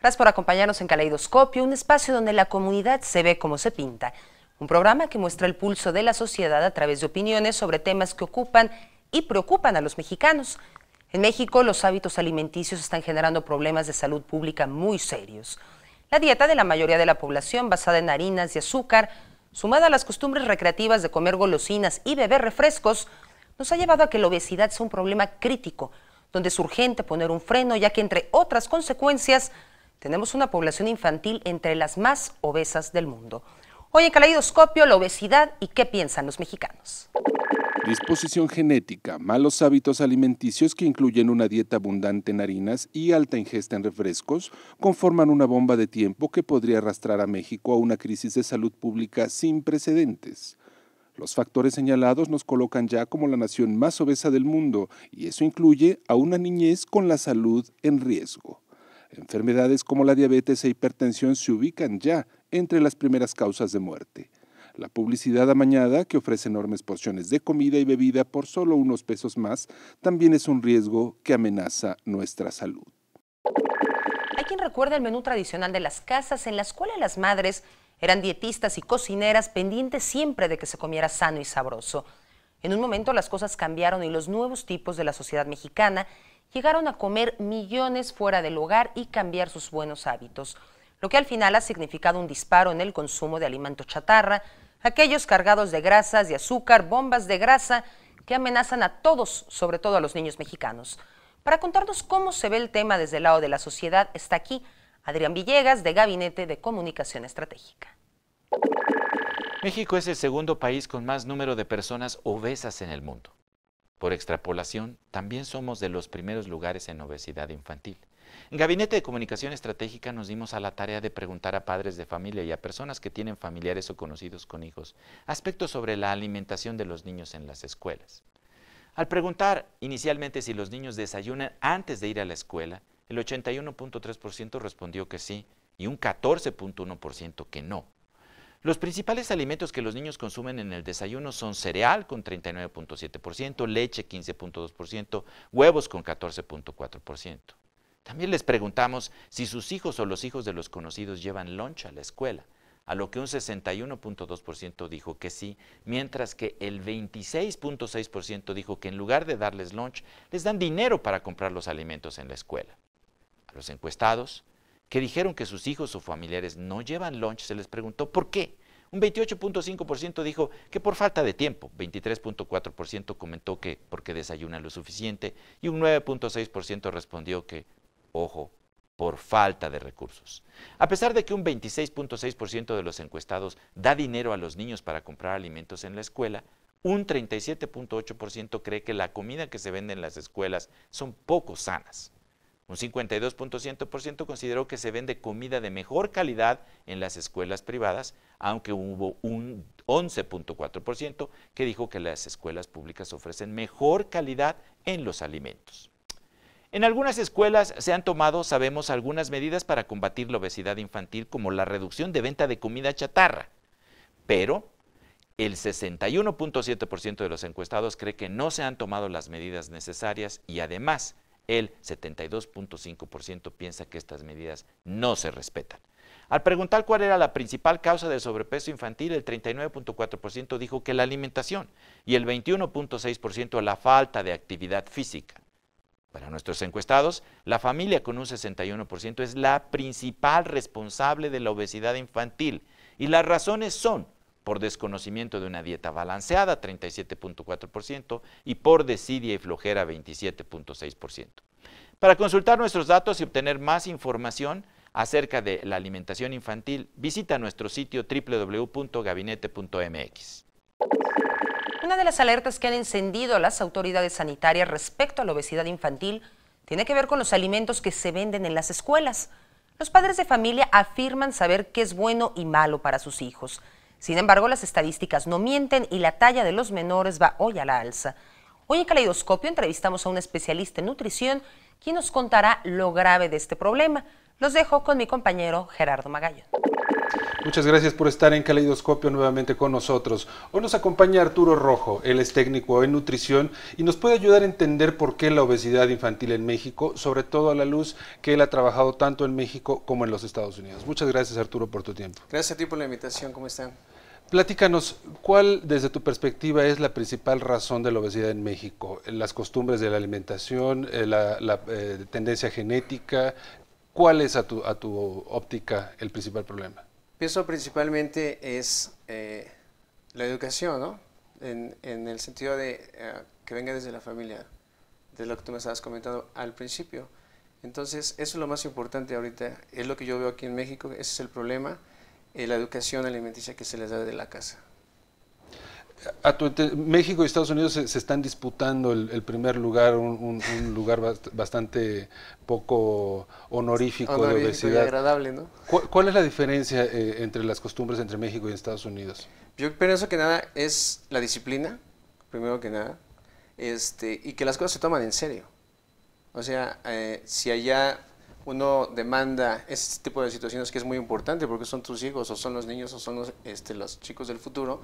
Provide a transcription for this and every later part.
Gracias por acompañarnos en Caleidoscopio, un espacio donde la comunidad se ve como se pinta. Un programa que muestra el pulso de la sociedad a través de opiniones sobre temas que ocupan y preocupan a los mexicanos. En México, los hábitos alimenticios están generando problemas de salud pública muy serios. La dieta de la mayoría de la población, basada en harinas y azúcar, sumada a las costumbres recreativas de comer golosinas y beber refrescos, nos ha llevado a que la obesidad sea un problema crítico, donde es urgente poner un freno, ya que entre otras consecuencias tenemos una población infantil entre las más obesas del mundo. Hoy en Caleidoscopio, la obesidad y qué piensan los mexicanos. Disposición genética, malos hábitos alimenticios que incluyen una dieta abundante en harinas y alta ingesta en refrescos, conforman una bomba de tiempo que podría arrastrar a México a una crisis de salud pública sin precedentes. Los factores señalados nos colocan ya como la nación más obesa del mundo y eso incluye a una niñez con la salud en riesgo. Enfermedades como la diabetes e hipertensión se ubican ya entre las primeras causas de muerte. La publicidad amañada, que ofrece enormes porciones de comida y bebida por solo unos pesos más, también es un riesgo que amenaza nuestra salud. Hay quien recuerda el menú tradicional de las casas, en las cuales las madres eran dietistas y cocineras pendientes siempre de que se comiera sano y sabroso. En un momento las cosas cambiaron y los nuevos tipos de la sociedad mexicana llegaron a comer millones fuera del hogar y cambiar sus buenos hábitos, lo que al final ha significado un disparo en el consumo de alimento chatarra, aquellos cargados de grasas, de azúcar, bombas de grasa, que amenazan a todos, sobre todo a los niños mexicanos. Para contarnos cómo se ve el tema desde el lado de la sociedad, está aquí Adrián Villegas, de Gabinete de Comunicación Estratégica. México es el segundo país con más número de personas obesas en el mundo. Por extrapolación, también somos de los primeros lugares en obesidad infantil. En Gabinete de Comunicación Estratégica nos dimos a la tarea de preguntar a padres de familia y a personas que tienen familiares o conocidos con hijos aspectos sobre la alimentación de los niños en las escuelas. Al preguntar inicialmente si los niños desayunan antes de ir a la escuela, el 81.3% respondió que sí y un 14.1% que no. Los principales alimentos que los niños consumen en el desayuno son cereal con 39.7%, leche 15.2%, huevos con 14.4%. También les preguntamos si sus hijos o los hijos de los conocidos llevan lunch a la escuela, a lo que un 61.2% dijo que sí, mientras que el 26.6% dijo que en lugar de darles lunch, les dan dinero para comprar los alimentos en la escuela. A los encuestados que dijeron que sus hijos o familiares no llevan lunch, se les preguntó por qué. Un 28.5% dijo que por falta de tiempo, 23.4% comentó que porque desayunan lo suficiente y un 9.6% respondió que, ojo, por falta de recursos. A pesar de que un 26.6% de los encuestados da dinero a los niños para comprar alimentos en la escuela, un 37.8% cree que la comida que se vende en las escuelas son poco sanas. Un 52.1% consideró que se vende comida de mejor calidad en las escuelas privadas, aunque hubo un 11.4% que dijo que las escuelas públicas ofrecen mejor calidad en los alimentos. En algunas escuelas se han tomado, sabemos, algunas medidas para combatir la obesidad infantil, como la reducción de venta de comida chatarra, pero el 61.7% de los encuestados cree que no se han tomado las medidas necesarias y además el 72.5% piensa que estas medidas no se respetan. Al preguntar cuál era la principal causa del sobrepeso infantil, el 39.4% dijo que la alimentación y el 21.6% la falta de actividad física. Para nuestros encuestados, la familia con un 61% es la principal responsable de la obesidad infantil y las razones son por desconocimiento de una dieta balanceada, 37.4%, y por desidia y flojera, 27.6%. Para consultar nuestros datos y obtener más información acerca de la alimentación infantil, visita nuestro sitio www.gabinete.mx. Una de las alertas que han encendido las autoridades sanitarias respecto a la obesidad infantil tiene que ver con los alimentos que se venden en las escuelas. Los padres de familia afirman saber qué es bueno y malo para sus hijos. Sin embargo, las estadísticas no mienten y la talla de los menores va hoy a la alza. Hoy en Caleidoscopio entrevistamos a un especialista en nutrición quien nos contará lo grave de este problema. Los dejo con mi compañero Gerardo Magallón. Muchas gracias por estar en Caleidoscopio nuevamente con nosotros. Hoy nos acompaña Arturo Rojo, él es técnico en nutrición y nos puede ayudar a entender por qué la obesidad infantil en México, sobre todo a la luz que él ha trabajado tanto en México como en los Estados Unidos. Muchas gracias Arturo por tu tiempo. Gracias a ti por la invitación, ¿cómo están? Platícanos, ¿cuál desde tu perspectiva es la principal razón de la obesidad en México? ¿Las costumbres de la alimentación, eh, la, eh, tendencia genética? ¿Cuál es a tu, óptica el principal problema? Pienso principalmente es eh, la educación, ¿no? En, el sentido de que venga desde la familia, de lo que tú me has comentado al principio. Entonces, eso es lo más importante ahorita, es lo que yo veo aquí en México, ese es el problema eh, la educación alimenticia que se les da de la casa. A México y Estados Unidos se, están disputando el, primer lugar, un, lugar bastante poco honorífico, de obesidad. Y agradable, ¿no? ¿Cuál, es la diferencia eh, entre las costumbres entre México y Estados Unidos? Yo pienso que nada es la disciplina, primero que nada, este, y que las cosas se toman en serio. O sea, eh, si allá uno demanda ese tipo de situaciones que es muy importante porque son tus hijos o son los niños o son los, este, los chicos del futuro,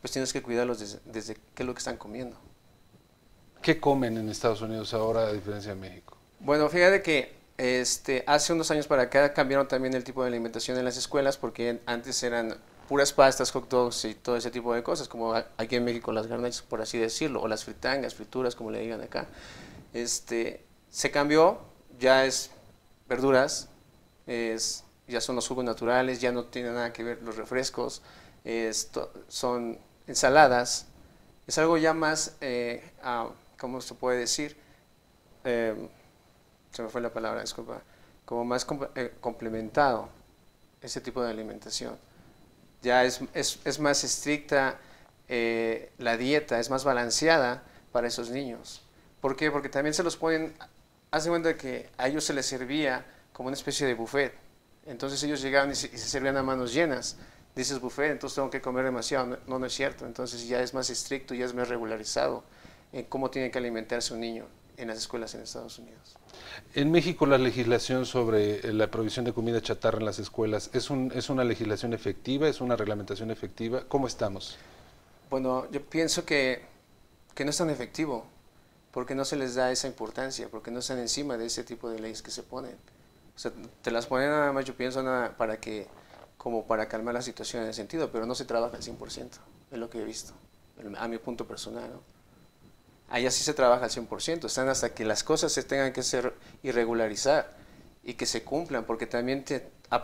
pues tienes que cuidarlos desde, qué es lo que están comiendo. ¿Qué comen en Estados Unidos ahora a diferencia de México? Bueno, fíjate que este, hace unos años para acá cambiaron también el tipo de alimentación en las escuelas porque antes eran puras pastas, hot dogs y todo ese tipo de cosas, como aquí en México las garnachas, por así decirlo, o las fritangas, frituras, como le digan acá. Este, se cambió, ya es verduras, ya son los jugos naturales, ya no tiene nada que ver los refrescos, son ensaladas, es algo ya más, eh, ah, ¿cómo se puede decir? Em, se me fue la palabra, disculpa, como más eh, complementado ese tipo de alimentación. Ya es, más estricta eh, la dieta, es más balanceada para esos niños. ¿Por qué? Porque también se los pueden hace cuenta que a ellos se les servía como una especie de buffet. Entonces ellos llegaban y se, servían a manos llenas. Dices buffet, entonces tengo que comer demasiado. No, no, es cierto. Entonces ya es más estricto, ya es más regularizado en cómo tiene que alimentarse un niño en las escuelas en Estados Unidos. En México la legislación sobre eh, la provisión de comida chatarra en las escuelas, ¿es, una legislación efectiva? ¿Es una reglamentación efectiva? ¿Cómo estamos? Bueno, yo pienso que no es tan efectivo porque no se les da esa importancia, porque no están encima de ese tipo de leyes que se ponen. O sea, te las ponen nada más, yo pienso, para que, como para calmar la situación en ese sentido, pero no se trabaja al 100%, es lo que he visto, a mi punto personal. Ahí sí se trabaja al 100%, están hasta que las cosas se tengan que hacer y regularizar y que se cumplan, porque también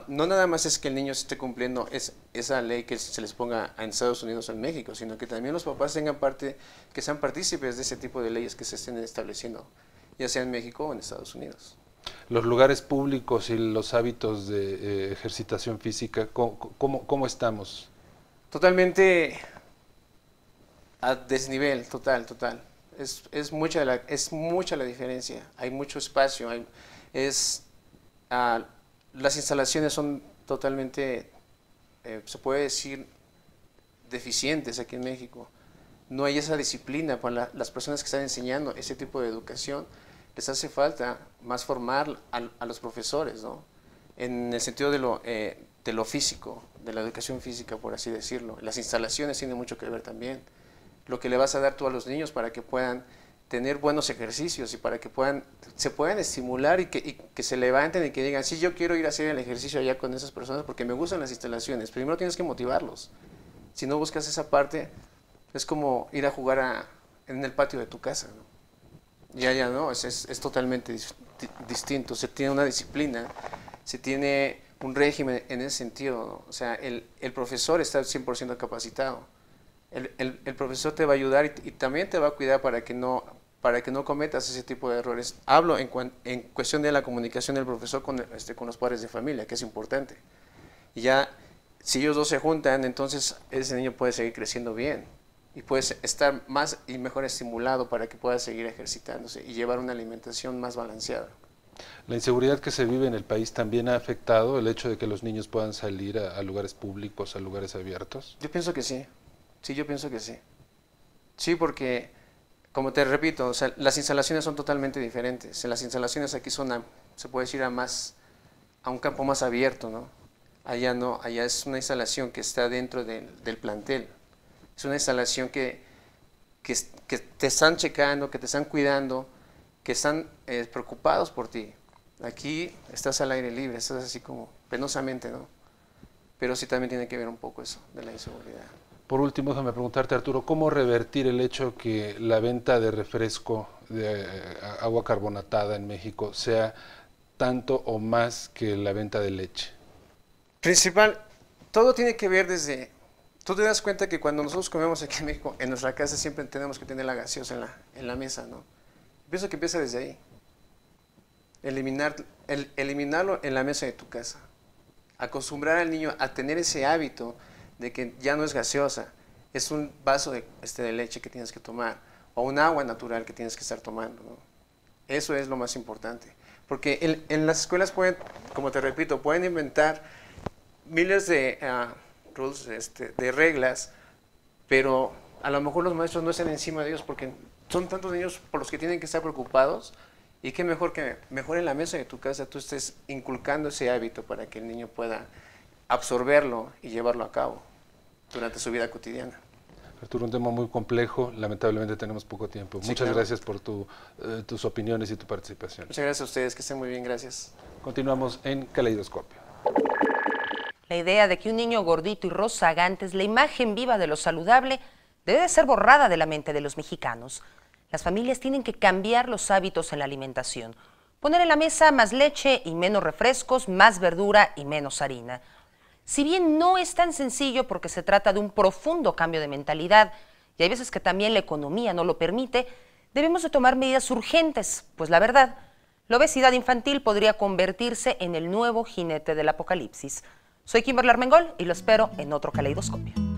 no nada más es que el niño esté cumpliendo esa ley que se les ponga en Estados Unidos o en México, sino que también los papás tengan parte, que sean partícipes de ese tipo de leyes que se estén estableciendo, ya sea en México o en Estados Unidos. Los lugares públicos y los hábitos de eh, ejercitación física, ¿cómo, estamos? Totalmente a desnivel, total, total. Es, mucha la, es mucha la diferencia, hay mucho espacio, hay, es Ah, las instalaciones son totalmente, eh, se puede decir, deficientes aquí en México. No hay esa disciplina para las personas que están enseñando ese tipo de educación. Les hace falta más formar a, los profesores, ¿no? En el sentido de lo, eh, de lo físico, de la educación física, por así decirlo. Las instalaciones tienen mucho que ver también. Lo que le vas a dar tú a los niños para que puedan tener buenos ejercicios y para que puedan, se puedan estimular y que, se levanten y que digan, sí, yo quiero ir a hacer el ejercicio allá con esas personas porque me gustan las instalaciones. Primero tienes que motivarlos. Si no buscas esa parte, es como ir a jugar en el patio de tu casa. Ya, ya, ¿no? Es, totalmente distinto. Se tiene una disciplina, se tiene un régimen en ese sentido. O sea, el, profesor está 100% capacitado. El, el, profesor te va a ayudar y, también te va a cuidar para que no para que no cometas ese tipo de errores. Hablo en, cuestión de la comunicación del profesor este, con, los padres de familia, que es importante. Y ya, si ellos dos se juntan, entonces ese niño puede seguir creciendo bien y puede estar más y mejor estimulado para que pueda seguir ejercitándose y llevar una alimentación más balanceada. La inseguridad que se vive en el país también ha afectado el hecho de que los niños puedan salir a lugares públicos, a lugares abiertos. Yo pienso que sí, sí, yo pienso que sí. Sí, porque como te repito, o sea, las instalaciones son totalmente diferentes. Las instalaciones aquí son, se puede decir, a, más, a un campo más abierto, ¿no? Allá no, allá es una instalación que está dentro del plantel. Es una instalación que, que, te están checando, que te están cuidando, que están eh, preocupados por ti. Aquí estás al aire libre, estás así como penosamente, ¿no? Pero sí también tiene que ver un poco eso de la inseguridad. Por último, déjame preguntarte, Arturo, ¿cómo revertir el hecho que la venta de refresco de eh, agua carbonatada en México sea tanto o más que la venta de leche? Principal, todo tiene que ver desde... Tú te das cuenta que cuando nosotros comemos aquí en México, en nuestra casa siempre tenemos que tener la gaseosa en la, en la mesa, ¿no? Pienso que empieza desde ahí. Eliminar, el, eliminarlo en la mesa de tu casa. Acostumbrar al niño a tener ese hábito de que ya no es gaseosa, es un vaso de, este, de leche que tienes que tomar o un agua natural que tienes que estar tomando. Eso es lo más importante. Porque en, las escuelas pueden, como te repito, pueden inventar miles de ah, rules, este, de reglas, pero a lo mejor los maestros no están encima de ellos porque son tantos niños por los que tienen que estar preocupados y qué mejor que mejor en la mesa de tu casa tú estés inculcando ese hábito para que el niño pueda absorberlo y llevarlo a cabo durante su vida cotidiana. Arturo, un tema muy complejo, lamentablemente tenemos poco tiempo. Muchas gracias por eh, tus opiniones y tu participación. Muchas gracias a ustedes, que estén muy bien, gracias. Continuamos en Caleidoscopio. La idea de que un niño gordito y rozagante es la imagen viva de lo saludable debe ser borrada de la mente de los mexicanos. Las familias tienen que cambiar los hábitos en la alimentación. Poner en la mesa más leche y menos refrescos, más verdura y menos harina. Si bien no es tan sencillo porque se trata de un profundo cambio de mentalidad y hay veces que también la economía no lo permite, debemos de tomar medidas urgentes, pues la verdad, la obesidad infantil podría convertirse en el nuevo jinete del apocalipsis. Soy Kimberly Armengol y lo espero en otro caleidoscopio.